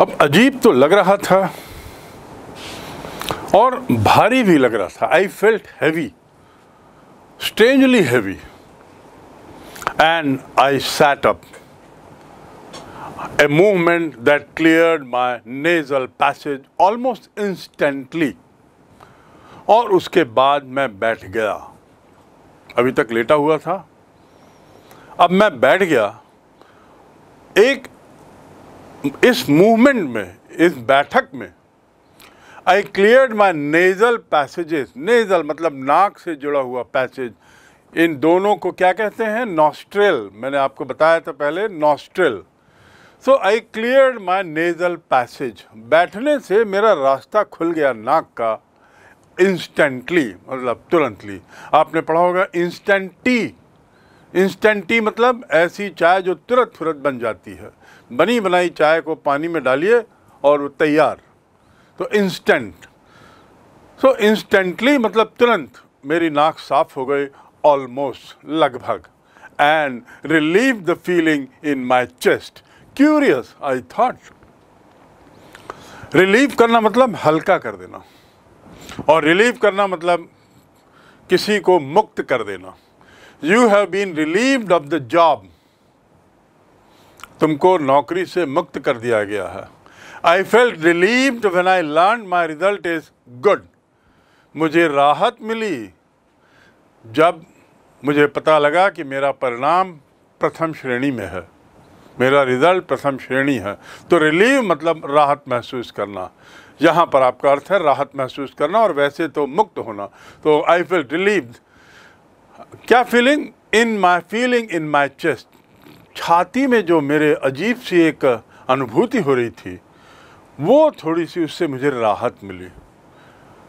अब अजीब तो लग रहा था और भारी भी लग रहा था I felt heavy strangely heavy and I sat up a movement that clear my nasal passage almost instantly और उसके बाद मैं बैठ गया अभी तक लेटा हुआ था अब मैं बैठ गया एक इस मूवमेंट में इस बैठक में I clear my nasal passages nasal मतलब नाक से जुड़ा हुआ पैसेज इन दोनों को क्या कहते हैं नॉस्ट्रेल मैंने आपको बताया था पहले nostril so I clear my nasal passage बैठने से मेरा रास्ता खुल गया नाक का इंस्टेंटली मतलब तुरंतली आपने पढ़ा होगा इंस्टेंटी इंस्टेंटी मतलब ऐसी चाय जो तुरंत फुरत बन जाती है बनी बनाई चाय को पानी में डालिए और तैयार तो इंस्टेंट सो इंस्टेंटली मतलब तुरंत मेरी नाक साफ हो गई ऑलमोस्ट लगभग and relieve the feeling in my chest curious I thought relieve करना मतलब हल्का कर देना और रिलीव करना मतलब किसी को मुक्त कर देना you have been relieved of the job तुमको नौकरी से मुक्त कर दिया गया है I felt relieved when I learn my result is good मुझे राहत मिली जब मुझे पता लगा कि मेरा परिणाम प्रथम श्रेणी में है मेरा रिज़ल्ट प्रथम श्रेणी है तो रिलीव मतलब राहत महसूस करना यहाँ पर आपका अर्थ है राहत महसूस करना और वैसे तो मुक्त होना तो आई फील रिलीव क्या feeling in my feeling in my chest छाती में जो मेरे अजीब सी एक अनुभूति हो रही थी वो थोड़ी सी उससे मुझे राहत मिली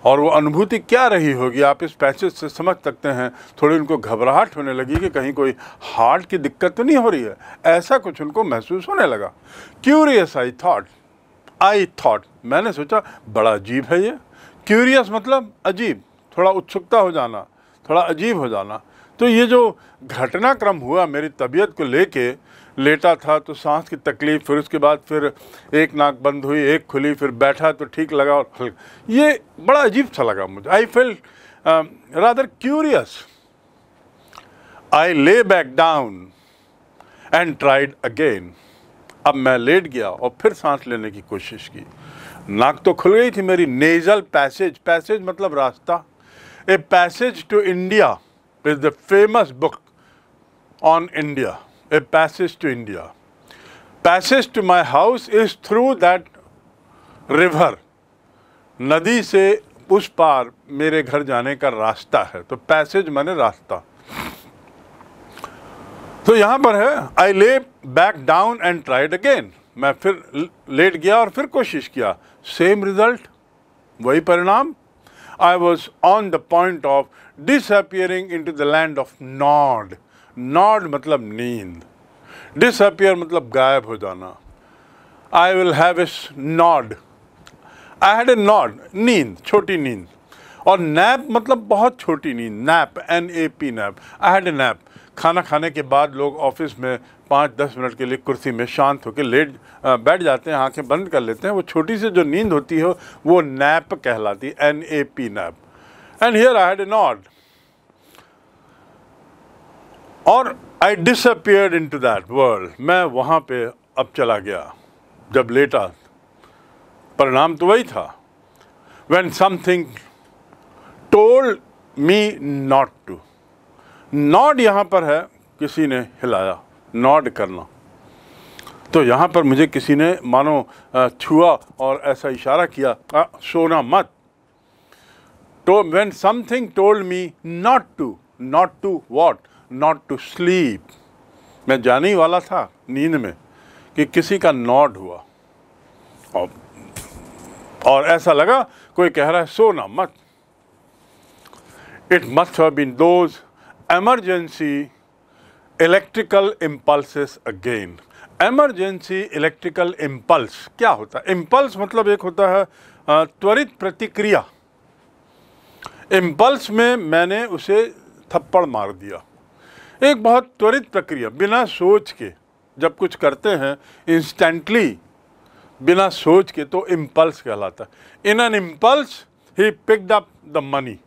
और वो अनुभूति क्या रही होगी आप इस पैसेज से समझ सकते हैं थोड़ी उनको घबराहट होने लगी कि कहीं कोई हार्ट की दिक्कत तो नहीं हो रही है ऐसा कुछ उनको महसूस होने लगा curious I thought I thought मैंने सोचा बड़ा अजीब है ये क्यूरियस मतलब अजीब थोड़ा उत्सुकता हो जाना थोड़ा अजीब हो जाना तो ये जो घटनाक्रम हुआ मेरी तबीयत को लेके लेटा था तो सांस की तकलीफ़ फिर उसके बाद फिर एक नाक बंद हुई एक खुली फिर बैठा तो ठीक लगा और ये बड़ा अजीब सा लगा मुझे I feel rather curious I lay back down and tried again अब मैं लेट गया और फिर सांस लेने की कोशिश की नाक तो खुल गई थी मेरी नेजल पैसेज पैसेज मतलब रास्ता a passage to India is the famous book on India, A Passage to India. Passage to my house is through that river. नदी से उस पार मेरे घर जाने का रास्ता है तो पैसेज मैंने रास्ता तो यहाँ पर है I lay back down and tried again मैं फिर लेट गया और फिर कोशिश किया सेम रिजल्ट वही परिणाम I was on the point of disappearing into the land of nod. Nod मतलब नींद disappear मतलब गायब हो जाना I will have a nod. I had a nod, नींद छोटी नींद और nap मतलब बहुत छोटी नींद nap, N A P nap. I had a nap. खाना खाने के बाद लोग ऑफिस में पाँच दस मिनट के लिए कुर्सी में शांत होकर लेट बैठ जाते हैं आंखें बंद कर लेते हैं वो छोटी सी जो नींद होती है हो, वो नैप कहलाती है N A P nap and here I had a not और I disappeared into that world मैं वहाँ पे अब चला गया जब लेटा परिणाम तो वही था when something told me not to not यहाँ पर है किसी ने हिलाया नॉड करना तो यहाँ पर मुझे किसी ने मानो छुआ और ऐसा इशारा किया आ, सोना मत तो when something told me not to not to what not to sleep मैं जाने ही वाला था नींद में कि किसी का नॉड हुआ और, और ऐसा लगा कोई कह रहा है सोना मत it must have been those emergency electrical impulses again emergency electrical impulse क्या होता है इम्पल्स मतलब एक होता है त्वरित प्रतिक्रिया इम्पल्स में मैंने उसे थप्पड़ मार दिया एक बहुत त्वरित प्रक्रिया बिना सोच के जब कुछ करते हैं इंस्टेंटली बिना सोच के तो इम्पल्स कहलाता है in an impulse he picked up the money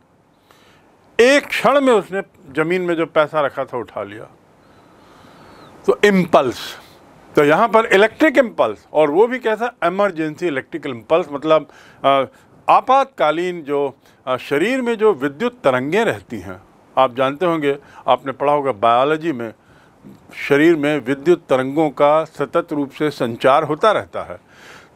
एक क्षण में उसने ज़मीन में जो पैसा रखा था उठा लिया तो इम्पल्स तो यहाँ पर इलेक्ट्रिक इम्पल्स और वो भी कैसा एमरजेंसी इलेक्ट्रिकल इम्पल्स मतलब आपातकालीन जो शरीर में जो विद्युत तरंगें रहती हैं आप जानते होंगे आपने पढ़ा होगा बायोलॉजी में शरीर में विद्युत तरंगों का सतत रूप से संचार होता रहता है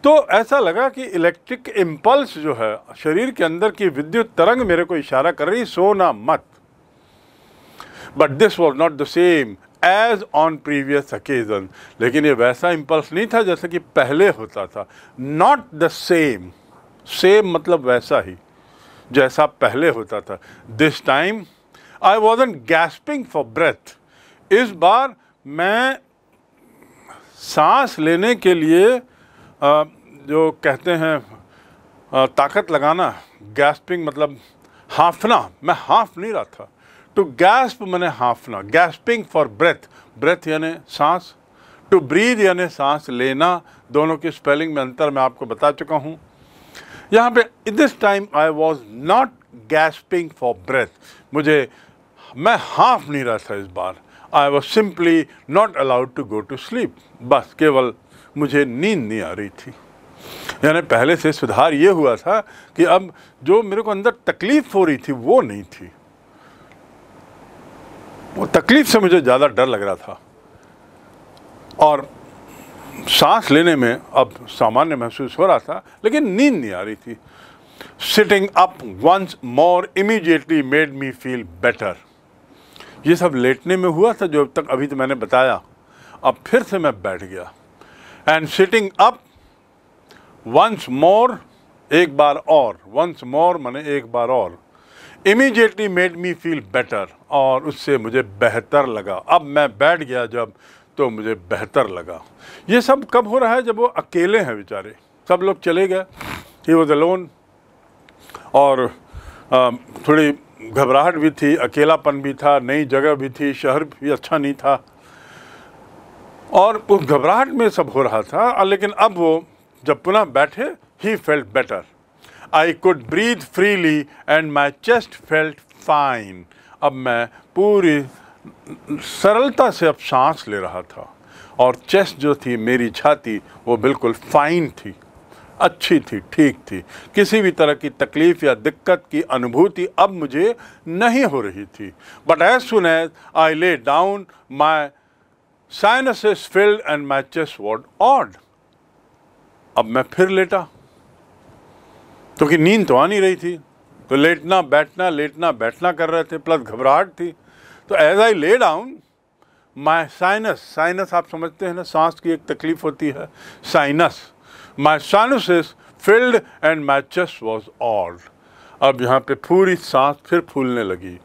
तो ऐसा लगा कि इलेक्ट्रिक इम्पल्स जो है शरीर के अंदर की विद्युत तरंग मेरे को इशारा कर रही सोना मत but this was not the same as on previous occasion लेकिन ये वैसा इम्पल्स नहीं था जैसा कि पहले होता था नॉट द सेम सेम मतलब वैसा ही जैसा पहले होता था this time I was an gasping for breath इस बार मैं सांस लेने के लिए जो कहते हैं ताकत लगाना गैस्पिंग मतलब हाँफना मैं हाँफ नहीं रहा था टू गैस्प मैंने हाँफना गैस्पिंग फॉर ब्रेथ ब्रेथ यानी सांस टू ब्रीद यानी सांस लेना दोनों की स्पेलिंग में अंतर मैं आपको बता चुका हूँ यहाँ पे this time I was not gasping for breath मुझे मैं हाफ नहीं रहा था इस बार I was simply not allowed to go to sleep बस केवल मुझे नींद नहीं आ रही थी यानी पहले से सुधार ये हुआ था कि अब जो मेरे को अंदर तकलीफ़ हो रही थी वो नहीं थी वो तकलीफ़ से मुझे ज़्यादा डर लग रहा था और सांस लेने में अब सामान्य महसूस हो रहा था लेकिन नींद नहीं आ रही थी sitting up once more immediately made me feel better ये सब लेटने में हुआ था जो अब तक अभी तो मैंने बताया अब फिर से मैं बैठ गया and sitting up once more एक बार और वंस मोर मैंने एक बार और immediately made me feel better और उससे मुझे बेहतर लगा अब मैं बैठ गया जब तो मुझे बेहतर लगा ये सब कब हो रहा है जब वो अकेले हैं बेचारे सब लोग चले गए ही वॉज लोन और थोड़ी घबराहट भी थी अकेलापन भी था नई जगह भी थी शहर भी अच्छा नहीं था और उस घबराहट में सब हो रहा था लेकिन अब वो जब पुनः बैठे ही felt better I could breathe freely and my chest felt fine अब मैं पूरी सरलता से अब सांस ले रहा था और चेस्ट जो थी मेरी छाती वो बिल्कुल फाइन थी अच्छी थी ठीक थी किसी भी तरह की तकलीफ़ या दिक्कत की अनुभूति अब मुझे नहीं हो रही थी but as soon as I lay down my sinus filled and my chest was odd अब मैं फिर लेटा तो नींद तो आ नहीं रही थी तो लेटना बैठना लेटना बैठना कर रहे थे प्लस घबराहट थी तो as I lay down my sinus sinus आप समझते हैं ना सांस की एक तकलीफ होती है sinus my sinus is filled and my chest was old अब यहाँ पे पूरी सांस फिर फूलने लगी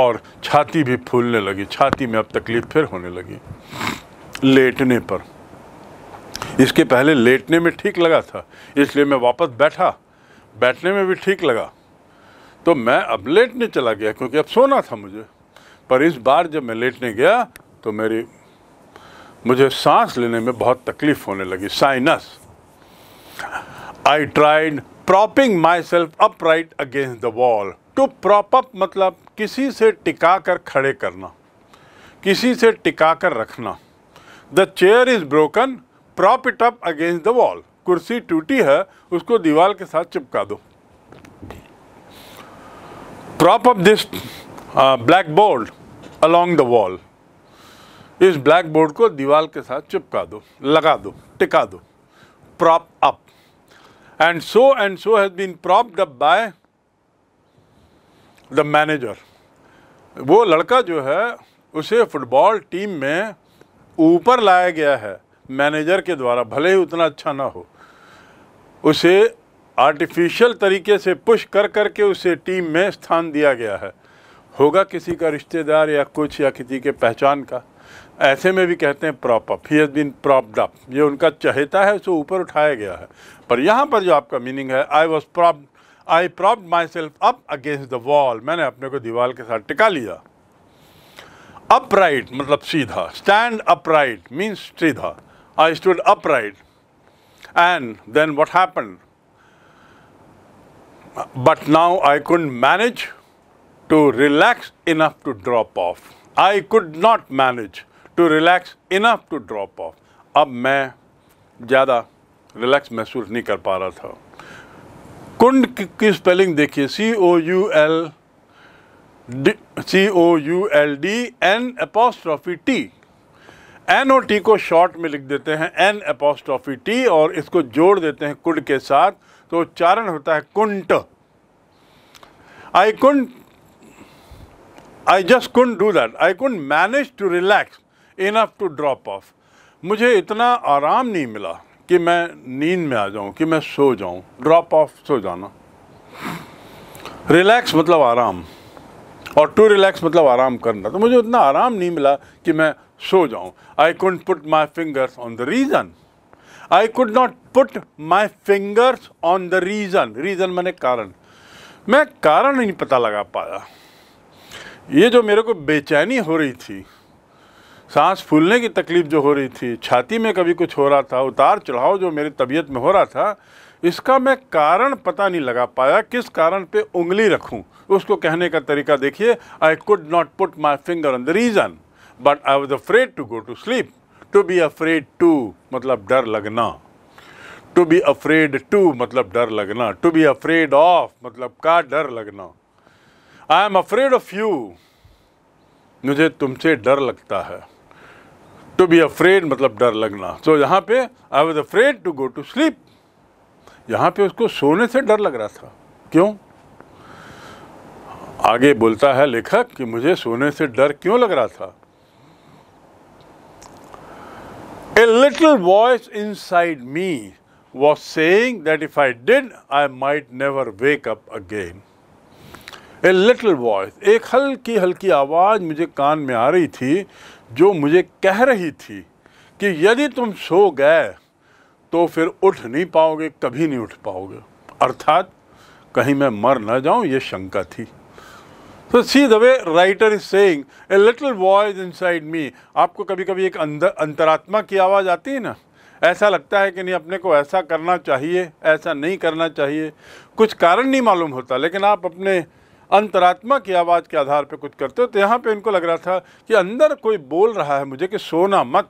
और छाती भी फूलने लगी छाती में अब तकलीफ फिर होने लगी लेटने पर इसके पहले लेटने में ठीक लगा था इसलिए मैं वापस बैठा बैठने में भी ठीक लगा तो मैं अब लेटने चला गया क्योंकि अब सोना था मुझे पर इस बार जब मैं लेटने गया तो मेरी मुझे सांस लेने में बहुत तकलीफ होने लगी sinus I tried propping myself upright against the wall to prop up मतलब किसी से टिका कर खड़े करना किसी से टिका कर रखना the chair is broken prop it up against the wall कुर्सी टूटी है उसको दीवार के साथ चिपका दो prop up this blackboard along the wall इस ब्लैक बोर्ड को दीवार के साथ चिपका दो लगा दो टिका दो prop up and so and so has been propped up by the manager वो लड़का जो है उसे फुटबॉल टीम में ऊपर लाया गया है मैनेजर के द्वारा भले ही उतना अच्छा ना हो उसे आर्टिफिशियल तरीके से पुश कर कर के उसे टीम में स्थान दिया गया है होगा किसी का रिश्तेदार या कुछ या किसी के पहचान का ऐसे में भी कहते हैं प्रॉप अप ही हैज़ बीन प्रॉप्ड अप ये उनका चहेता है उसे ऊपर उठाया गया है पर यहाँ पर जो आपका मीनिंग है I was propped I propped myself up against the wall मैंने अपने को दीवार के साथ टिका लिया अपराइट मतलब सीधा स्टैंड अपराइट मीन्स सीधा I stood upright. And then what happened? But now I couldn't manage to relax enough to drop off. I could not manage to relax enough to drop off. Ab मैं jada relax महसूस नहीं kar पा रहा था कुंड की स्पेलिंग देखिए C apostrophe t. N और टी को शॉर्ट में लिख देते हैं एन अपोस्टॉफी टी और इसको जोड़ देते हैं कुंड के साथ तो उच्चारण होता है couldn't I couldn't I just couldn't do that I couldn't manage to relax enough to drop off मुझे इतना आराम नहीं मिला कि मैं नींद में आ जाऊं कि मैं सो जाऊं ड्रॉप ऑफ सो जाना रिलैक्स मतलब आराम और टू रिलैक्स मतलब आराम करना तो मुझे उतना आराम नहीं मिला कि मैं सो जाऊं I could put my fingers on the reason I could not put my fingers on the reason reason मैंने कारण मैं कारण नहीं पता लगा पाया ये जो मेरे को बेचैनी हो रही थी सांस फूलने की तकलीफ़ जो हो रही थी छाती में कभी कुछ हो रहा था उतार चढ़ाव जो मेरी तबीयत में हो रहा था इसका मैं कारण पता नहीं लगा पाया किस कारण पे उंगली रखूं उसको कहने का तरीका देखिए I could not put my finger on the reason but I was afraid to go to sleep to be afraid to मतलब डर लगना टू बी अफ्रेड टू मतलब डर लगना टू बी अफ्रेड ऑफ मतलब का डर लगना I am afraid of you मुझे तुमसे डर लगता है टू बी अफ्रेड मतलब डर लगना सो so, यहाँ पे I was afraid to go to sleep यहाँ पे उसको सोने से डर लग रहा था क्यों आगे बोलता है लेखक कि मुझे सोने से डर क्यों लग रहा था little voice inside me was saying that if I did, I might never wake up again. A little voice, एक हल्की हल्की आवाज़ मुझे कान में आ रही थी जो मुझे कह रही थी कि यदि तुम सो गए तो फिर उठ नहीं पाओगे कभी नहीं उठ पाओगे अर्थात कहीं मैं मर ना जाऊं ये शंका थी so see the way writer is saying a little voice inside me आपको कभी कभी एक अंदर अंतरात्मा की आवाज़ आती है ना ऐसा लगता है कि नहीं अपने को ऐसा करना चाहिए ऐसा नहीं करना चाहिए कुछ कारण नहीं मालूम होता लेकिन आप अपने अंतरात्मा की आवाज़ के आधार पर कुछ करते हो तो यहाँ पर इनको लग रहा था कि अंदर कोई बोल रहा है मुझे कि सोना मत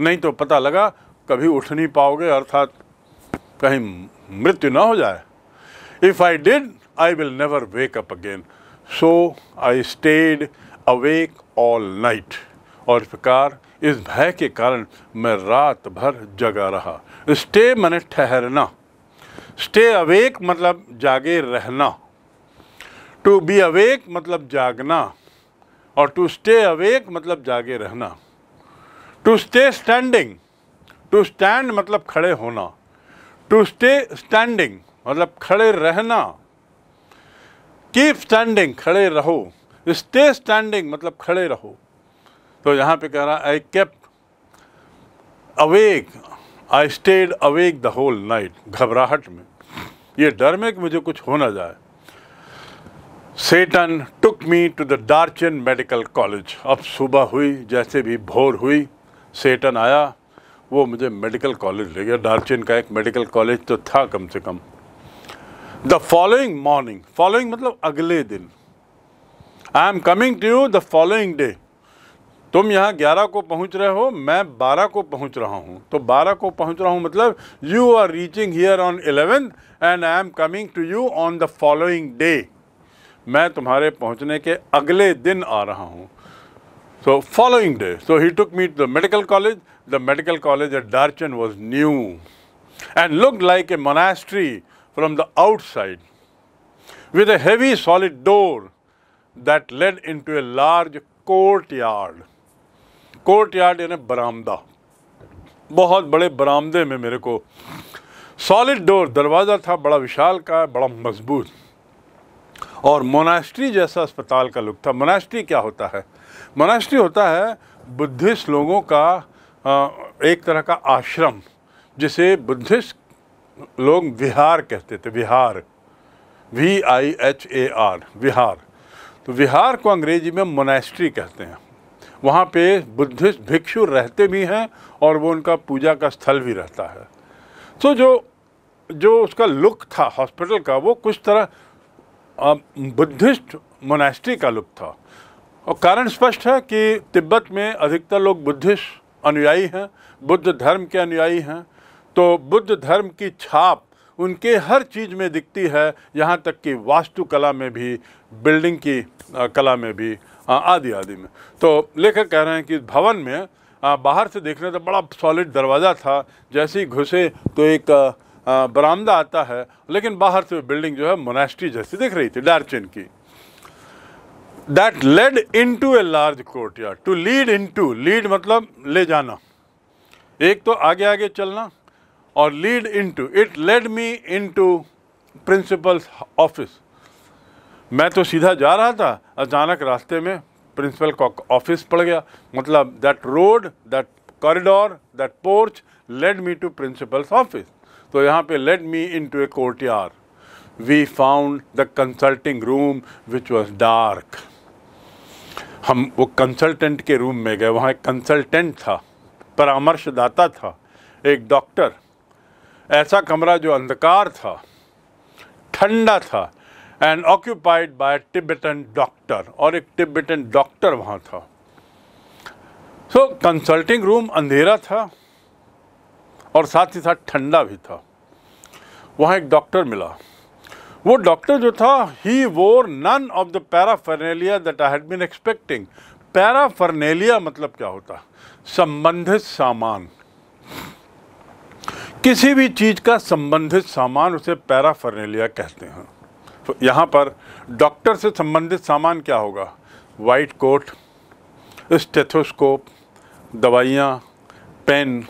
नहीं तो पता लगा कभी उठ नहीं पाओगे अर्थात कहीं मृत्यु ना हो जाए if I did I will never wake up again so I stayed awake all night और इस प्रकार इस भय के कारण मैं रात भर जगा रहा स्टे मैंने ठहरना स्टे अवेक मतलब जागे रहना टू बी अवेक मतलब जागना और टू स्टे अवेक मतलब जागे रहना to stay standing to stand मतलब खड़े होना टू स्टे स्टैंडिंग मतलब खड़े रहना कीप स्टैंडिंग खड़े रहो स्टे स्टैंडिंग मतलब खड़े रहो तो यहाँ पे कह रहा I kept awake I stayed awake the whole night घबराहट में ये डर में कि मुझे कुछ हो ना जाए Seton took me to the Darchen medical college अब सुबह हुई जैसे भी भोर हुई सेटन आया वो मुझे मेडिकल कॉलेज ले गया डार्चिन का एक मेडिकल कॉलेज तो था कम से कम द फॉलोइंग मॉर्निंग फॉलोइंग मतलब अगले दिन I am coming to you the following day तुम यहाँ ग्यारह को पहुँच रहे हो मैं बारह को पहुँच रहा हूँ तो बारह को पहुँच रहा हूँ मतलब you are reaching here on eleventh and I am coming to you on the following day मैं तुम्हारे पहुँचने के अगले दिन आ रहा हूँ so following day so he took me the medical college the medical college at Darchen was new and look like a monastery from the outside with a heavy solid door that led into a large courtyard. Courtyard यानी बरामदा बहुत बड़े बरामदे में मेरे को solid door दरवाज़ा था बड़ा विशाल का बड़ा मजबूत और मोनास्ट्री जैसा अस्पताल का लुक था मोनास्ट्री क्या होता है मोनास्ट्री होता है बुद्धिस्ट लोगों का एक तरह का आश्रम जिसे बुद्धिस्ट लोग विहार कहते थे विहार V I H A R विहार तो विहार को अंग्रेजी में मोनेस्ट्री कहते हैं वहाँ पे बुद्धिस्ट भिक्षु रहते भी हैं और वो उनका पूजा का स्थल भी रहता है तो जो जो उसका लुक था हॉस्पिटल का वो कुछ तरह बुद्धिस्ट मोनेस्ट्री का लुक था और कारण स्पष्ट है कि तिब्बत में अधिकतर लोग बुद्धिस्ट अनुयायी हैं बुद्ध धर्म के अनुयायी हैं तो बुद्ध धर्म की छाप उनके हर चीज़ में दिखती है यहाँ तक कि वास्तुकला में भी बिल्डिंग की कला में भी आदि आदि में तो लेखक कह रहे हैं कि भवन में बाहर से देखने तो बड़ा सॉलिड दरवाज़ा था जैसे ही घुसे तो एक बरामदा आता है लेकिन बाहर से बिल्डिंग जो है मोनेस्ट्री जैसी दिख रही थी डार्चिन की that led into a large courtyard to lead in to lead मतलब ले जाना एक तो आगे आगे चलना or lead into it led me into principal's office मैं तो सीधा जा रहा था अचानक रास्ते में प्रिंसिपल का ऑफिस पड़ गया मतलब that road that corridor that porch led me to principal's office तो यहाँ पे led me into a courtyard we found the consulting room which was dark हम वो कंसल्टेंट के रूम में गए वहाँ एक कंसल्टेंट था परामर्शदाता था एक डॉक्टर ऐसा कमरा जो अंधकार था ठंडा था and occupied by Tibetan doctor और एक टिबेटन डॉक्टर वहाँ था सो कंसल्टिंग रूम अंधेरा था और साथ ही साथ ठंडा भी था वहाँ एक डॉक्टर मिला वो डॉक्टर जो था ही wore none of the paraphernalia that I had been expecting paraphernalia मतलब क्या होता संबंधित सामान किसी भी चीज़ का संबंधित सामान उसे पैराफर्नेलिया कहते हैं तो यहाँ पर डॉक्टर से संबंधित सामान क्या होगा वाइट कोट स्टेथोस्कोप दवाइयाँ पेन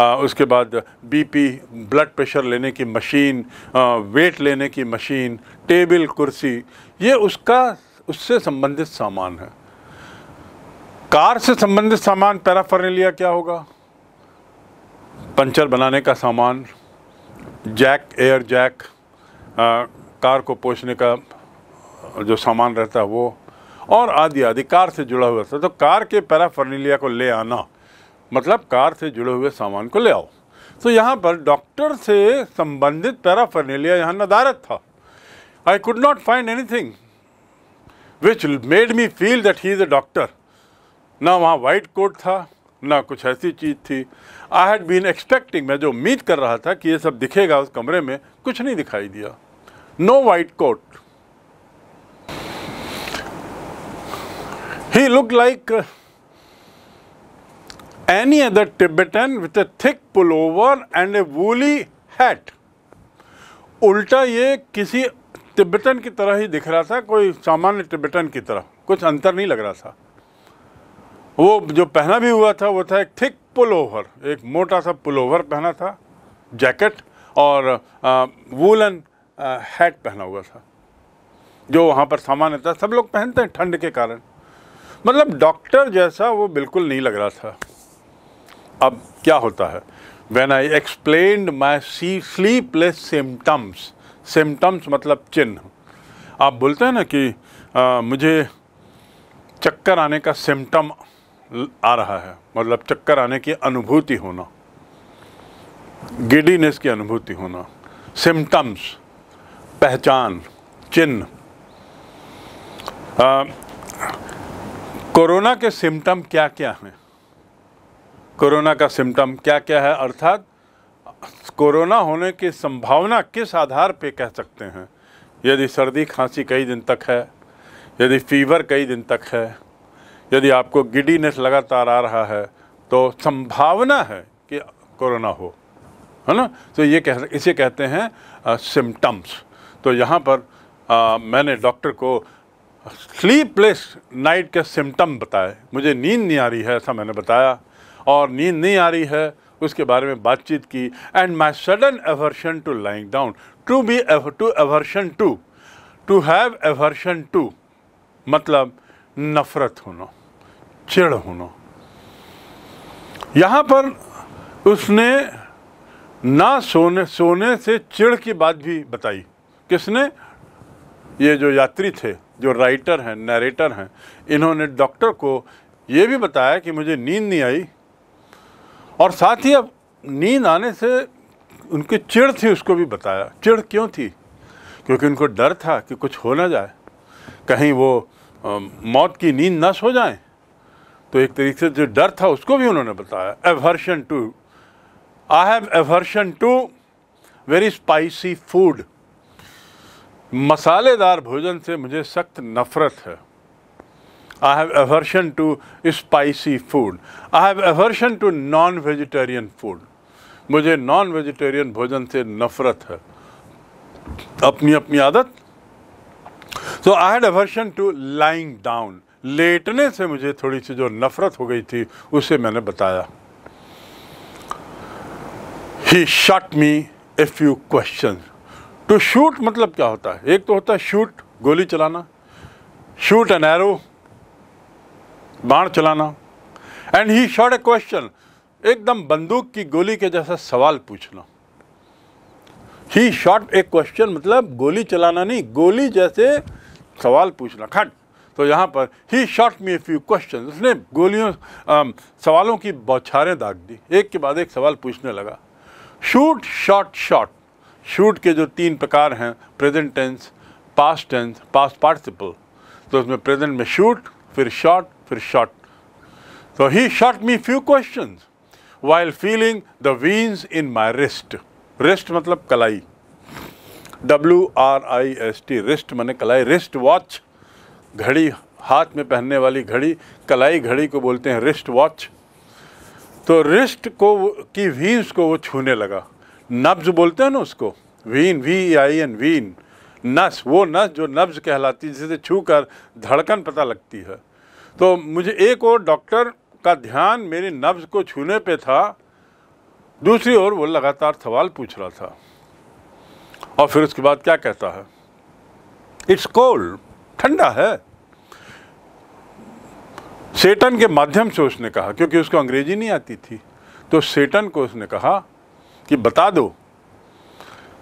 आ, उसके बाद बीपी ब्लड प्रेशर लेने की मशीन आ, वेट लेने की मशीन टेबल कुर्सी ये उसका उससे संबंधित सामान है कार से संबंधित सामान पैराफर्नेलिया क्या होगा पंचर बनाने का सामान जैक एयर जैक आ, कार को पोषने का जो सामान रहता है वो और आदि आदि कार से जुड़ा हुआ था तो कार के पैराफर्नीलिया को ले आना मतलब कार से जुड़े हुए सामान को ले आओ तो यहाँ पर डॉक्टर से संबंधित पैराफर्नीलिया यहाँ नदारत था I could not find anything which made me feel that he is a doctor ना वहाँ वाइट कोट था ना कुछ ऐसी चीज़ थी आई हैड बीन एक्सपेक्टिंग मैं जो उम्मीद कर रहा था कि ये सब दिखेगा उस कमरे में कुछ नहीं दिखाई दिया no white coat he look like other Tibetan with with thick pullover and a woolly hat उल्टा ये किसी तिब्बतन की तरह ही दिख रहा था कोई सामान्य तिब्बतन की तरह कुछ अंतर नहीं लग रहा था वो जो पहना भी हुआ था वो था एक थिक पुल ओवर एक मोटा सा पुल ओवर पहना था जैकेट और वूलन हैट पहना हुआ था जो वहाँ पर सामान था सब लोग पहनते हैं ठंड के कारण मतलब डॉक्टर जैसा वो बिल्कुल नहीं लग रहा था अब क्या होता है when I explain my see sleepless symptoms symptoms मतलब चिन्ह आप बोलते हैं ना कि आ, मुझे चक्कर आने का सिम्टम आ रहा है मतलब चक्कर आने की अनुभूति होना गिडीनेस की अनुभूति होना सिम्टम्स पहचान चिन्ह कोरोना के सिम्टम क्या क्या हैं कोरोना का सिम्टम क्या क्या है अर्थात कोरोना होने की संभावना किस आधार पे कह सकते हैं यदि सर्दी खांसी कई दिन तक है यदि फीवर कई दिन तक है यदि आपको गिडीनेस लगातार आ रहा है तो संभावना है कि कोरोना हो है ना तो ये कह इसे कहते हैं सिम्टम्स तो यहाँ पर आ, मैंने डॉक्टर को स्लीपलेस नाइट के सिम्टम बताए मुझे नींद नहीं आ रही है ऐसा मैंने बताया और नींद नहीं आ रही है उसके बारे में बातचीत की and my sudden aversion to lying down to be to aversion to to have aversion to मतलब नफ़रत होना चिड़ हुनो यहाँ पर उसने ना सोने सोने से चिड़ की बात भी बताई किसने ये जो यात्री थे जो राइटर हैं नरेटर हैं इन्होंने डॉक्टर को ये भी बताया कि मुझे नींद नहीं आई और साथ ही अब नींद आने से उनकी चिड़ थी उसको भी बताया चिड़ क्यों थी क्योंकि उनको डर था कि कुछ हो ना जाए कहीं वो आ, मौत की नींद ना सो जाए तो एक तरीके से जो डर था उसको भी उन्होंने बताया aversion to I have aversion to very spicy food मसालेदार भोजन से मुझे सख्त नफरत है I have aversion to spicy food I have aversion to non vegetarian food मुझे नॉन वेजिटेरियन भोजन से नफरत है अपनी अपनी आदत so I had aversion to lying down लेटने से मुझे थोड़ी सी जो नफ़रत हो गई थी उसे मैंने बताया he shot me a few question to shoot मतलब क्या होता है एक तो होता है शूट गोली चलाना शूट एन एरो बाण चलाना and he shot a question एकदम बंदूक की गोली के जैसा सवाल पूछना ही शॉट ए क्वेश्चन मतलब गोली चलाना नहीं गोली जैसे सवाल पूछना खट तो यहाँ पर he shot me few question उसने गोलियों um, सवालों की बौछारें दाग दी एक के बाद एक सवाल पूछने लगा शूट शॉट शॉट शूट के जो तीन प्रकार हैं present tense past tense past participle तो उसमें प्रेजेंट में शूट फिर शॉट फिर शॉट तो he shot me few question while feeling the veins in my wrist wrist मतलब कलाई W R I S T wrist मैंने कलाई रिस्ट वॉच घड़ी हाथ में पहनने वाली घड़ी कलाई घड़ी को बोलते हैं रिस्ट वॉच तो रिस्ट को की वीन्स को वो छूने लगा नब्ज बोलते हैं ना उसको vein V I N vein नस वो नस जो नब्ज कहलाती है जिसे छू कर धड़कन पता लगती है तो मुझे एक और डॉक्टर का ध्यान मेरी नब्ज को छूने पे था दूसरी ओर वो लगातार सवाल पूछ रहा था और फिर उसके बाद क्या कहता है इट्स कोल्ड ठंडा है सेटन के माध्यम से उसने कहा क्योंकि उसको अंग्रेजी नहीं आती थी तो सेटन को उसने कहा कि बता दो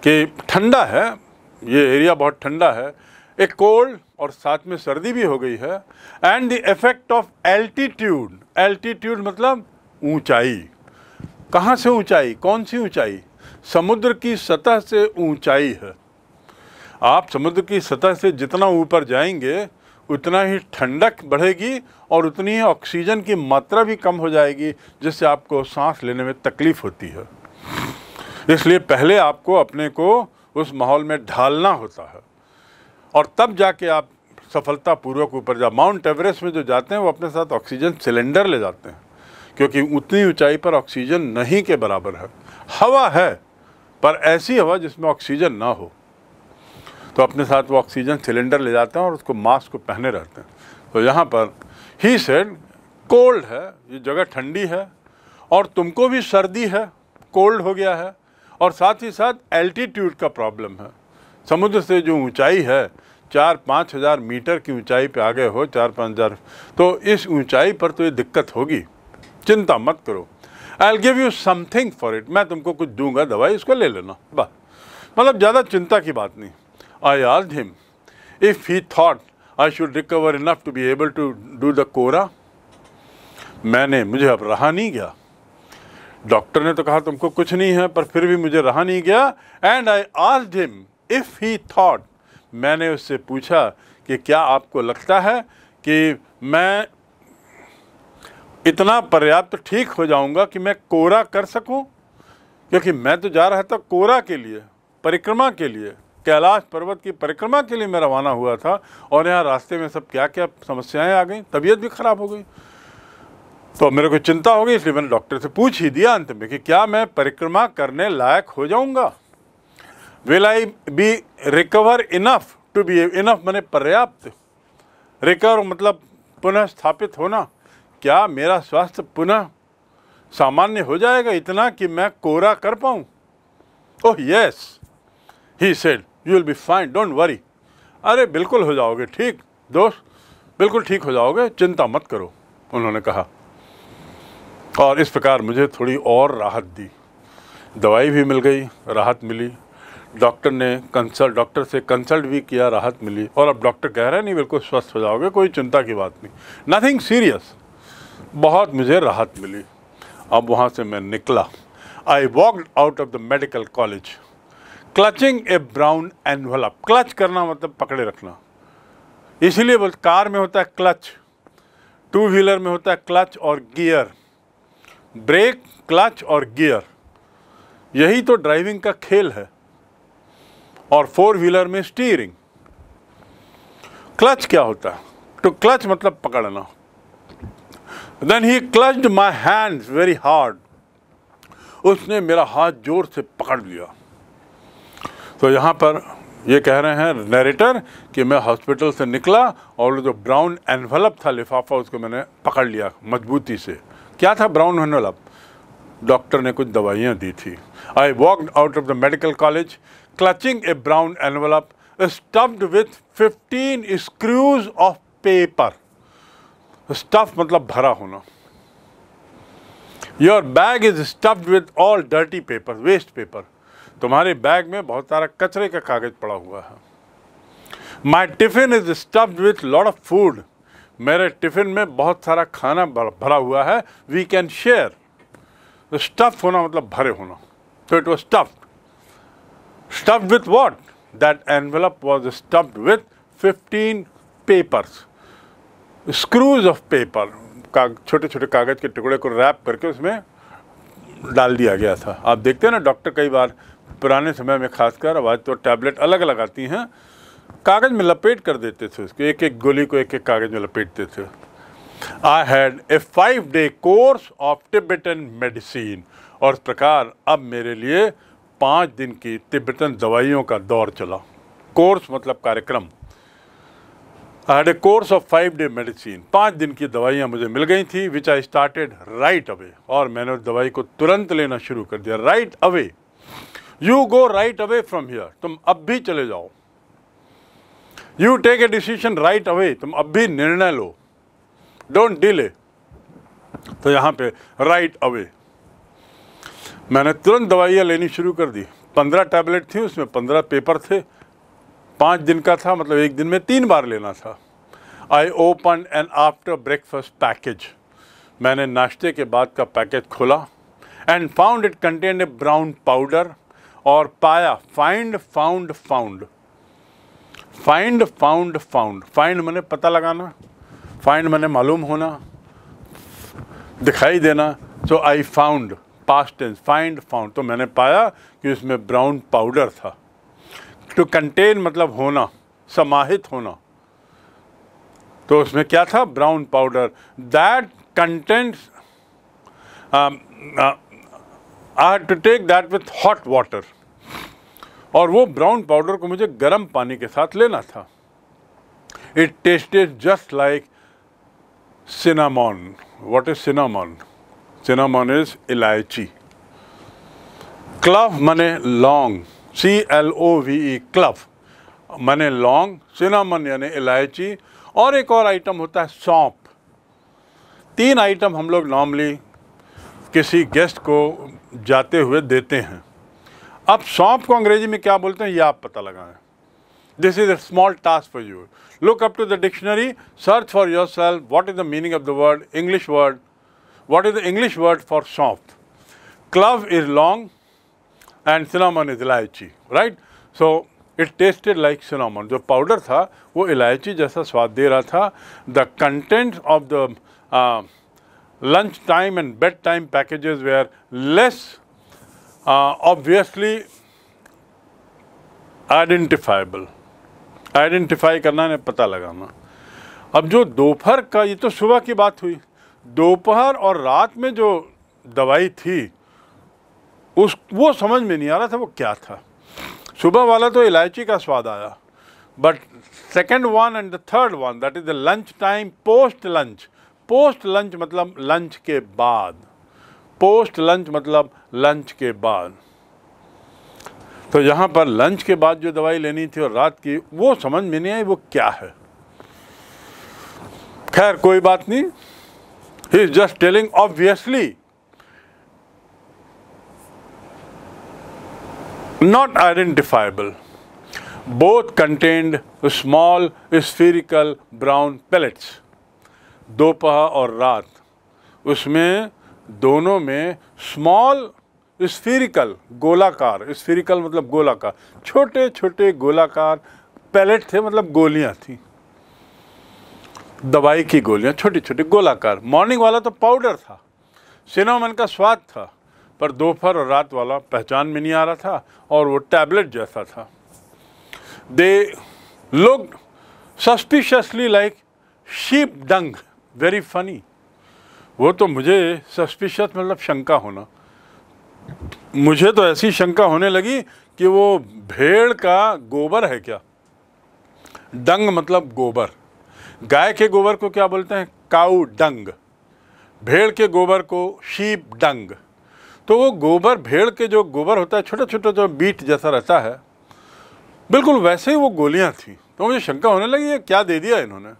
कि ठंडा है ये एरिया बहुत ठंडा है एक कोल्ड और साथ में सर्दी भी हो गई है and the effect of altitude altitude मतलब ऊंचाई कहाँ से ऊंचाई कौन सी ऊंचाई समुद्र की सतह से ऊंचाई है आप समुद्र की सतह से जितना ऊपर जाएंगे उतना ही ठंडक बढ़ेगी और उतनी ही ऑक्सीजन की मात्रा भी कम हो जाएगी जिससे आपको सांस लेने में तकलीफ़ होती है इसलिए पहले आपको अपने को उस माहौल में ढालना होता है और तब जाके आप सफलतापूर्वक ऊपर जा माउंट एवरेस्ट में जो जाते हैं वो अपने साथ ऑक्सीजन सिलेंडर ले जाते हैं क्योंकि उतनी ऊंचाई पर ऑक्सीजन नहीं के बराबर है हवा है पर ऐसी हवा जिसमें ऑक्सीजन ना हो तो अपने साथ वो ऑक्सीजन सिलेंडर ले जाते हैं और उसको मास्क को पहने रहते हैं तो यहाँ पर ही सेड कोल्ड है ये जगह ठंडी है और तुमको भी सर्दी है कोल्ड हो गया है और साथ ही साथ एल्टीट्यूड का प्रॉब्लम है समुद्र से जो ऊंचाई है चार पाँच हज़ार मीटर की ऊंचाई पे आ गए हो चार पाँच हज़ार तो इस ऊंचाई पर तो ये दिक्कत होगी चिंता मत करो I'll give you something for it मैं तुमको कुछ दूंगा दवाई इसको ले लेना बस मतलब ज़्यादा चिंता की बात नहीं I asked him if he thought I should recover enough to be able to do the Kora. मैंने मुझे अब रहा नहीं गया डॉक्टर ने तो कहा तुमको कुछ नहीं है पर फिर भी मुझे रहा नहीं गया and I asked him if he thought मैंने उससे पूछा कि क्या आपको लगता है कि मैं इतना पर्याप्त ठीक हो जाऊंगा कि मैं कोरा कर सकूं क्योंकि मैं तो जा रहा था कोरा के लिए परिक्रमा के लिए कैलाश पर्वत की परिक्रमा के लिए मैं रवाना हुआ था और यहाँ रास्ते में सब क्या क्या समस्याएं आ गई तबीयत भी ख़राब हो गई तो मेरे को चिंता हो गई इसलिए मैंने डॉक्टर से पूछ ही दिया अंत में कि क्या मैं परिक्रमा करने लायक हो जाऊँगा will I be recover enough to be enough मैंने पर्याप्त रिकवर मतलब पुनः स्थापित होना क्या मेरा स्वास्थ्य पुनः सामान्य हो जाएगा इतना कि मैं कोरा कर पाऊँ oh yes he said you will be fine don't worry अरे बिल्कुल हो जाओगे ठीक दोस्त बिल्कुल ठीक हो जाओगे चिंता मत करो उन्होंने कहा और इस प्रकार मुझे थोड़ी और राहत दी दवाई भी मिल गई राहत मिली डॉक्टर ने कंसल्ट डॉक्टर से कंसल्ट भी किया राहत मिली और अब डॉक्टर कह रहे नहीं बिल्कुल स्वस्थ हो जाओगे कोई चिंता की बात नहीं नथिंग सीरियस बहुत मुझे राहत मिली अब वहाँ से मैं निकला I walked out of the medical college clutching a brown envelope clutch करना मतलब पकड़े रखना इसलिए बोल कार में होता है क्लच टू व्हीलर में होता है क्लच और गियर ब्रेक क्लच और गियर यही तो ड्राइविंग का खेल है और फोर व्हीलर में स्टीयरिंग क्लच क्या होता है तो क्लच मतलब पकड़ना then he clutched my hands very hard उसने मेरा हाथ जोर से पकड़ लिया तो यहाँ पर ये कह रहे हैं नरेटर कि मैं हॉस्पिटल से निकला और जो ब्राउन एनवलप था लिफाफा उसको मैंने पकड़ लिया मजबूती से क्या था ब्राउन एनवलप डॉक्टर ने कुछ दवाइयाँ दी थी I walk out of the medical college clutching a brown envelope stuffed with 15 screws of paper stuff मतलब भरा होना your bag is stuffed with all dirty paper waste paper तुम्हारे बैग में बहुत सारा कचरे का कागज़ पड़ा हुआ है my tiffin is stuffed with lot of food मेरे टिफ़िन में बहुत सारा खाना भरा हुआ है वी कैन शेयर स्टफ होना मतलब भरे होना तो it was stuff stuff with what that envelope was stuffed with fifteen papers screws of paper का छोटे छोटे कागज़ के टुकड़े को रैप करके उसमें डाल दिया गया था आप देखते हैं ना डॉक्टर कई बार पुराने समय में खासकर आवाज़ तो टैबलेट अलग अलग आती हैं कागज़ में लपेट कर देते थे उसको एक एक गोली को एक एक कागज़ में लपेटते थे I had a five day course of Tibetan medicine और इस प्रकार अब मेरे लिए पाँच दिन की तिब्बतन दवाइयों का दौर चला कोर्स मतलब कार्यक्रम had a course of five day medicine पाँच दिन की दवाइयाँ मुझे मिल गई थी which I started right away और मैंने उस दवाई को तुरंत लेना शुरू कर दिया right away you go right away from here तुम अब भी चले जाओ you take a decision right away तुम अब भी निर्णय लो डोंट डिले तो यहाँ पे राइट अवे मैंने तुरंत दवाइयाँ लेनी शुरू कर दी पंद्रह टैबलेट थी उसमें पंद्रह पेपर थे पाँच दिन का था मतलब एक दिन में तीन बार लेना था I open and after breakfast package मैंने नाश्ते के बाद का पैकेज खोला and found it contain a brown powder और पाया find found found find found found find मैंने पता लगाना फाइंड मैंने मालूम होना दिखाई देना तो I found past tense find found तो मैंने पाया कि इसमें ब्राउन पाउडर था टू कंटेन मतलब होना समाहित होना तो उसमें क्या था brown powder that content I had to take that with hot water और वो ब्राउन पाउडर को मुझे गर्म पानी के साथ लेना था it tasted just like cinnamon what is cinnamon cinnamon is इलायची क्लव मने लॉन्ग C L O V E clove मने लॉन्ग सिनामॉन यानी इलायची और एक और आइटम होता है सौंप तीन आइटम हम लोग नॉर्मली किसी गेस्ट को जाते हुए देते हैं अब सौंप को अंग्रेजी में क्या बोलते हैं ये आप पता लगाएं this is a small task for you look up to the dictionary search for yourself what is the meaning of the word English word what is the English word for सौंप clove is लॉन्ग and cinnamon is इलायची right so it tasted like cinnamon जो पाउडर था वो इलायची जैसा स्वाद दे रहा था the content of the lunch time and bedtime packages were less uh, obviously identifiable. Identify करना है पता लगाना अब जो दोपहर का ये तो सुबह की बात हुई दोपहर और रात में जो दवाई थी उस वो समझ में नहीं आ रहा था वो क्या था सुबह वाला तो इलायची का स्वाद आया but second one and the third one that is the lunch time post lunch post lunch मतलब लंच के बाद पोस्ट लंच मतलब लंच के बाद तो यहाँ पर लंच के बाद जो दवाई लेनी थी और रात की वो समझ में नहीं आई वो क्या है खैर कोई बात नहीं he is just telling obviously not identifiable both contained small spherical brown pellets दोपहर और रात उसमें दोनों में स्मॉल स्फेरिकल गोलाकार स्फेरिकल मतलब गोलाकार छोटे छोटे गोलाकार पैलेट थे मतलब गोलियां थी दवाई की गोलियां छोटी छोटे गोलाकार मॉर्निंग वाला तो पाउडर था सिनेमन का स्वाद था पर दोपहर और रात वाला पहचान में नहीं आ रहा था और वो टैबलेट जैसा था they look suspiciously like sheep dung very funny वो तो मुझे सस्पिशियस मतलब शंका होना मुझे तो ऐसी शंका होने लगी कि वो भेड़ का गोबर है क्या डंग मतलब गोबर गाय के गोबर को क्या बोलते हैं काऊ डंग भेड़ के गोबर को शीप डंग तो वो गोबर भेड़ के जो गोबर होता है छोटा छोटा जो बीट जैसा रहता है बिल्कुल वैसे ही वो गोलियां थी तो मुझे शंका होने लगी है क्या दे दिया इन्होंने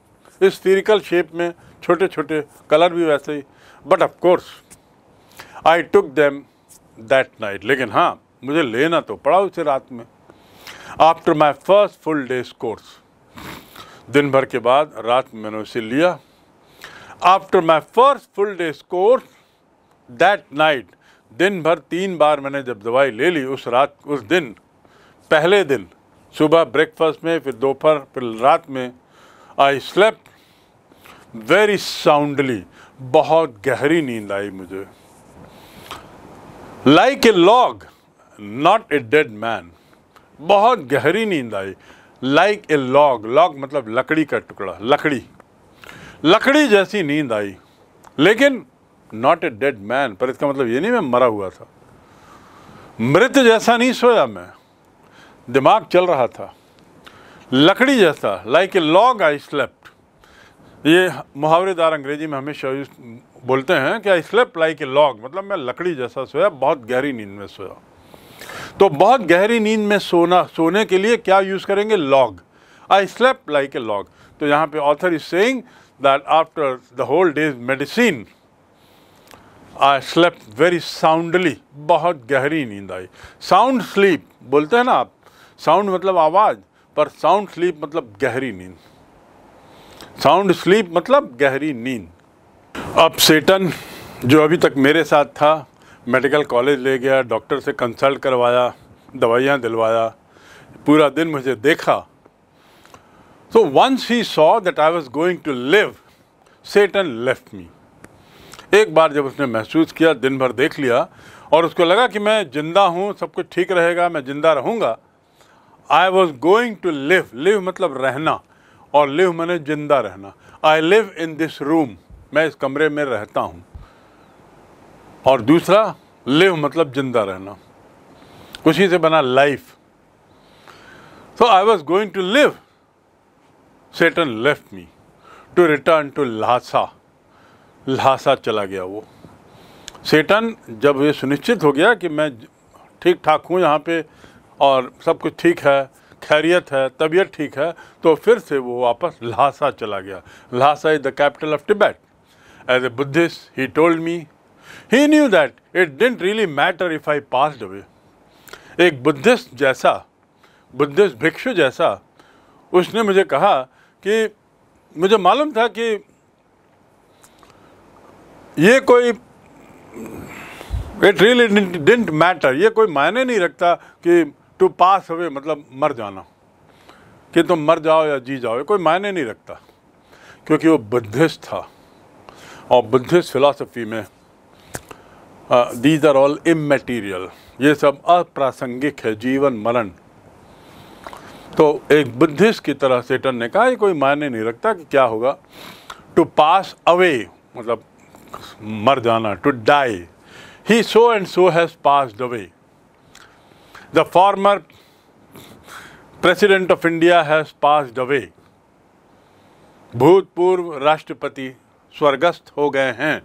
इस फिरिकल शेप में छोटे छोटे कलर भी वैसे ही but of course I took them that night लेकिन हाँ मुझे लेना तो पड़ा उसे रात में after my first full day's course दिन भर के बाद रात में मैंने उसे लिया after my first full day's course that night दिन भर तीन बार मैंने जब दवाई ले ली उस रात उस दिन पहले दिन सुबह ब्रेकफास्ट में फिर दोपहर फिर रात में आई स्लेप्ट वेरी साउंडली बहुत गहरी नींद आई मुझे like a log not a dead man बहुत गहरी नींद आई लाइक ए लॉग लॉग मतलब लकड़ी का टुकड़ा लकड़ी लकड़ी जैसी नींद आई लेकिन नॉट ए डेड मैन पर इसका मतलब ये नहीं मैं मरा हुआ था मृत जैसा नहीं सोया मैं दिमाग चल रहा था लकड़ी जैसा like a log I slept ये मुहावरेदार अंग्रेजी में हमेशा बोलते हैं कि I slept like a log मतलब मैं लकड़ी जैसा सोया बहुत गहरी नींद में सोया तो बहुत गहरी नींद में सोना सोने के लिए क्या यूज़ करेंगे log I slept like a log तो यहाँ पे author is saying that after the whole day medicine I slept very soundly बहुत गहरी नींद आई साउंड स्लीप बोलते हैं ना आप साउंड मतलब आवाज़ पर साउंड स्लीप मतलब गहरी नींद साउंड स्लीप मतलब गहरी नींद अब सेटन जो अभी तक मेरे साथ था मेडिकल कॉलेज ले गया डॉक्टर से कंसल्ट करवाया दवाइयाँ दिलवाया पूरा दिन मुझे देखा तो once he saw that I was going to live Seton left me एक बार जब उसने महसूस किया दिन भर देख लिया और उसको लगा कि मैं ज़िंदा हूँ सब कुछ ठीक रहेगा मैं ज़िंदा रहूँगा I was going to live live मतलब रहना और लिव मैंने ज़िंदा रहना I live in this room मैं इस कमरे में रहता हूँ और दूसरा लिव मतलब ज़िंदा रहना उसी से बना life so I was going to live Seton left me to return to Lhasa Lhasa चला गया वो सेटन जब ये सुनिश्चित हो गया कि मैं ठीक ठाक हूँ यहाँ पे और सब कुछ ठीक है खैरियत है तबीयत ठीक है तो फिर से वो वापस ल्हासा चला गया Lhasa is the capital of Tibet as a Buddhist he told me he knew that it didn't really matter if I pass away एक बुद्धिस्ट जैसा बुद्धिस्ट भिक्षु जैसा उसने मुझे कहा कि मुझे मालूम था कि ये कोई इट रियली डिंट मैटर ये कोई मायने नहीं रखता कि टू पास अवे मतलब मर जाना कि तुम मर जाओ या जी जाओ कोई मायने नहीं रखता क्योंकि वो बुद्धिस्ट था और बुद्धिस्ट फिलासफी में दीज आर ऑल इमेटीरियल ये सब अप्रासंगिक है जीवन मरण तो एक बुद्धिस्ट की तरह सेटन ने कहा ये कोई मायने नहीं रखता कि क्या होगा टू पास अवे मतलब मर जाना to die he so and so has passed away The former President of India has passed away. भूतपूर्व राष्ट्रपति स्वर्गस्थ हो गए हैं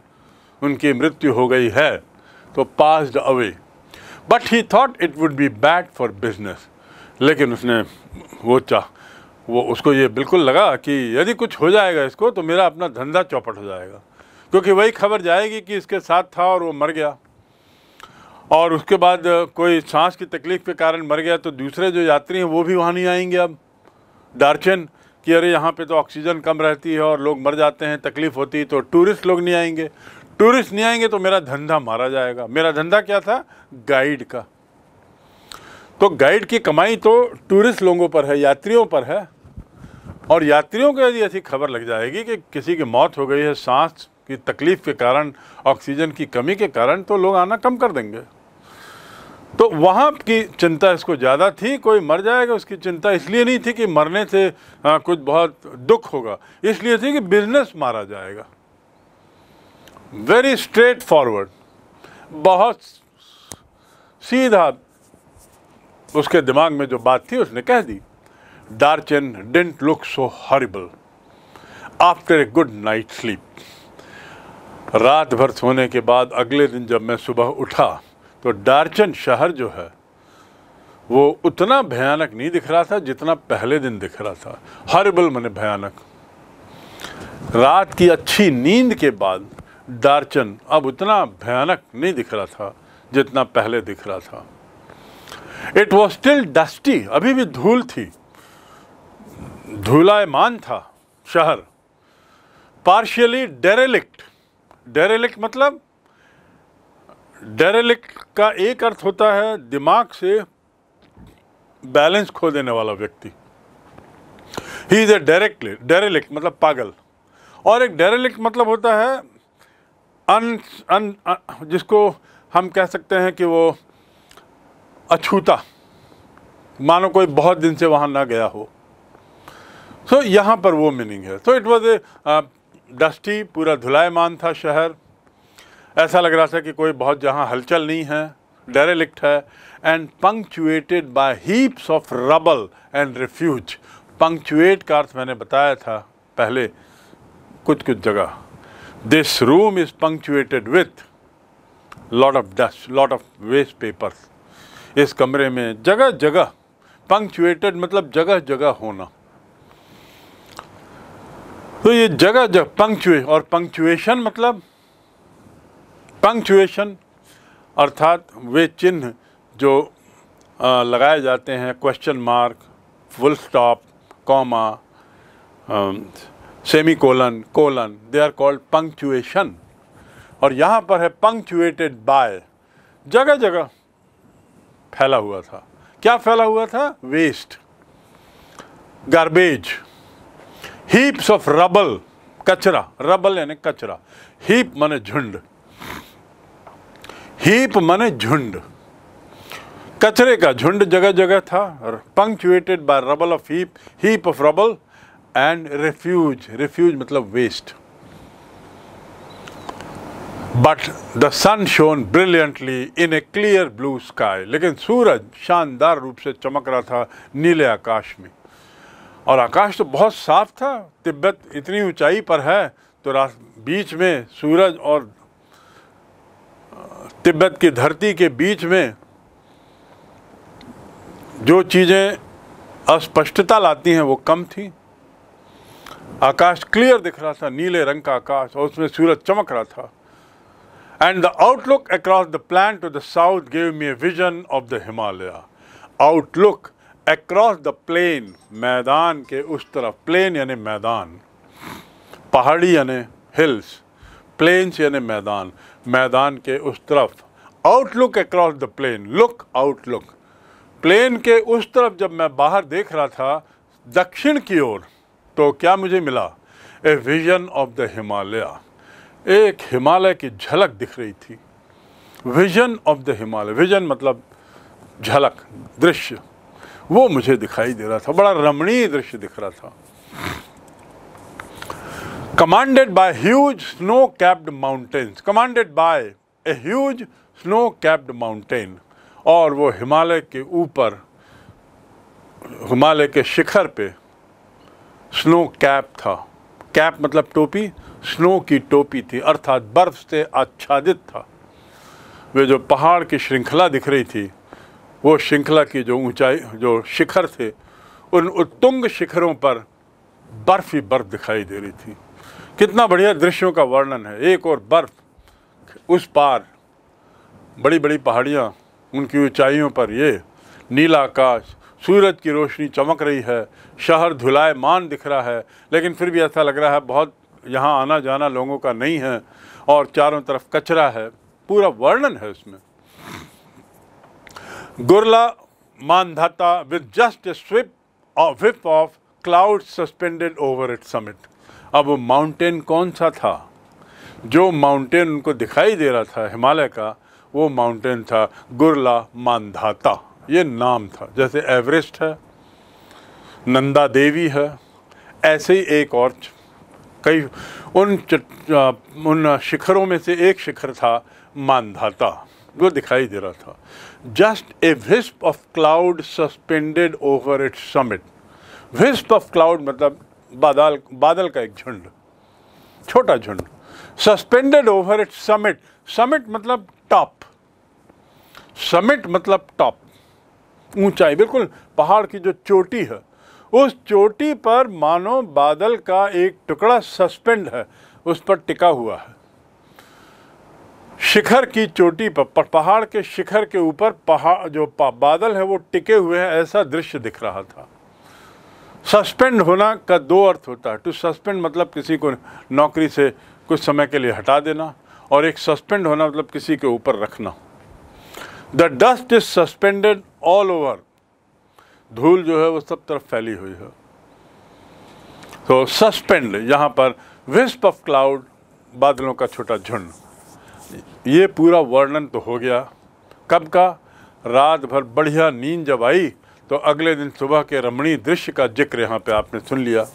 उनकी मृत्यु हो गई है तो passed away but he thought it would be bad for business लेकिन उसने वो चाह वो उसको ये बिल्कुल लगा कि यदि कुछ हो जाएगा इसको तो मेरा अपना धंधा चौपट हो जाएगा क्योंकि वही खबर जाएगी कि इसके साथ था और वो मर गया और उसके बाद कोई सांस की तकलीफ़ के कारण मर गया तो दूसरे जो यात्री हैं वो भी वहाँ नहीं आएंगे अब दार्चन कि अरे यहाँ पे तो ऑक्सीजन कम रहती है और लोग मर जाते हैं तकलीफ़ होती है तो टूरिस्ट लोग नहीं आएंगे टूरिस्ट नहीं आएंगे तो मेरा धंधा मारा जाएगा मेरा धंधा क्या था गाइड का तो गाइड की कमाई तो टूरिस्ट लोगों पर है यात्रियों पर है और यात्रियों को यदि ऐसी खबर लग जाएगी कि किसी की मौत हो गई है सांस की तकलीफ़ के कारण ऑक्सीजन की कमी के कारण तो लोग आना कम कर देंगे तो वहाँ की चिंता इसको ज़्यादा थी कोई मर जाएगा उसकी चिंता इसलिए नहीं थी कि मरने से आ, कुछ बहुत दुख होगा इसलिए थी कि बिजनेस मारा जाएगा वेरी स्ट्रेट फॉरवर्ड बहुत सीधा उसके दिमाग में जो बात थी उसने कह दी Darchen didn't look so horrible after a good night sleep रात भर सोने के बाद अगले दिन जब मैं सुबह उठा तो डारचन शहर जो है वो उतना भयानक नहीं दिख रहा था जितना पहले दिन दिख रहा था हॉरिबल मैंने भयानक रात की अच्छी नींद के बाद डारचन अब उतना भयानक नहीं दिख रहा था जितना पहले दिख रहा था इट वॉज स्टिल डस्टी अभी भी धूल थी धूलायमान था शहर पार्शियली डेरेलिक्ट डेरेलिक मतलब डेरेलिक का एक अर्थ होता है दिमाग से बैलेंस खो देने वाला व्यक्ति ही इज़ ए डायरेक्टली डेरेलिक मतलब पागल और एक डेरेलिक मतलब होता है अन अन जिसको हम कह सकते हैं कि वो अछूता मानो कोई बहुत दिन से वहाँ ना गया हो सो so, यहाँ पर वो मीनिंग है so it was a dusty पूरा धुलायमान था शहर ऐसा लग रहा था कि कोई बहुत जहाँ हलचल नहीं है डेरेलिक्ट है and punctuated by heaps of rubble and refuse punctuate का अर्थ मैंने बताया था पहले कुछ कुछ जगह this room is punctuated with lot of dust lot of waste papers इस कमरे में जगह जगह पंक्चुएटेड मतलब जगह जगह होना तो ये जगह जगह पंक्चुए और पंक्चुएशन मतलब पंक्चुएशन अर्थात वे चिन्ह जो लगाए जाते हैं question mark full stop comma semicolon colon they are called punctuation और यहाँ पर है पंक्चुएटेड बाय जगह जगह फैला हुआ था क्या फैला हुआ था waste garbage heaps of rubble कचरा रबल यानी कचरा हीप माने झुंड हीप माने झुंड कचरे का झुंड जगह जगह था punctuated by rubble of heap heap of rubble and refuse refuse मतलब waste but the sun shone brilliantly in a clear blue sky लेकिन सूरज शानदार रूप से चमक रहा था नीले आकाश में और आकाश तो बहुत साफ था तिब्बत इतनी ऊंचाई पर है तो बीच में सूरज और तिब्बत की धरती के बीच में जो चीज़ें अस्पष्टता लाती हैं वो कम थी आकाश क्लियर दिख रहा था नीले रंग का आकाश और उसमें सूरज चमक रहा था and the outlook across the plain to the south gave me a vision of the Himalaya outlook across the plain मैदान के उस तरफ प्लेन यानी मैदान पहाड़ी यानी हिल्स प्लेन्स यानी मैदान मैदान के उस तरफ outlook across the plain look outlook plain के उस तरफ जब मैं बाहर देख रहा था दक्षिण की ओर तो क्या मुझे मिला a vision of the Himalaya एक हिमालय की झलक दिख रही थी vision of the Himalaya vision मतलब झलक दृश्य वो मुझे दिखाई दे रहा था बड़ा रमणीय दृश्य दिख रहा था commanded by huge snow capped mountain commanded by a huge snow capped mountain और वो हिमालय के ऊपर हिमालय के शिखर पे स्नो कैप था कैप मतलब टोपी स्नो की टोपी थी अर्थात बर्फ से आच्छादित था वे जो पहाड़ की श्रृंखला दिख रही थी वो श्रृंखला की जो ऊंचाई जो शिखर थे उन उत्तुंग शिखरों पर बर्फ ही बर्फ दिखाई दे रही थी कितना बढ़िया दृश्यों का वर्णन है एक और बर्फ उस पार बड़ी बड़ी पहाड़ियाँ उनकी ऊंचाइयों पर ये नीला आकाश सूरज की रोशनी चमक रही है शहर धुलाए मान दिख रहा है लेकिन फिर भी ऐसा लग रहा है बहुत यहाँ आना जाना लोगों का नहीं है और चारों तरफ कचरा है पूरा वर्णन है उसमें Gurla Mandhata with just a sweep or whip of clouds suspended over its summit. अब माउंटेन कौन सा था जो माउंटेन उनको दिखाई दे रहा था हिमालय का वो माउंटेन था गुरला मानधाता ये नाम था जैसे एवरेस्ट है नंदा देवी है ऐसे ही एक और कई उन उन शिखरों में से एक शिखर था मानधाता वो दिखाई दे रहा था just a wisp of cloud suspended over its summit wisp of cloud मतलब बादल बादल का एक झुंड छोटा झुंड suspended over its summit summit मतलब टॉप समिट मतलब टॉप ऊंचाई बिल्कुल पहाड़ की जो चोटी है उस चोटी पर मानो बादल का एक टुकड़ा सस्पेंड है उस पर टिका हुआ है शिखर की चोटी पर पहाड़ के शिखर के ऊपर पहाड़ जो बादल है वो टिके हुए हैं ऐसा दृश्य दिख रहा था सस्पेंड होना का दो अर्थ होता है टू सस्पेंड मतलब किसी को नौकरी से कुछ समय के लिए हटा देना और एक सस्पेंड होना मतलब किसी के ऊपर रखना the dust is suspended all over धूल जो है वो सब तरफ फैली हुई है तो सस्पेंड यहाँ पर विस्प ऑफ क्लाउड बादलों का छोटा झुंड ये पूरा वर्णन तो हो गया कब का रात भर बढ़िया नींद जब आई तो अगले दिन सुबह के रमणीय दृश्य का जिक्र यहाँ पे आपने सुन लिया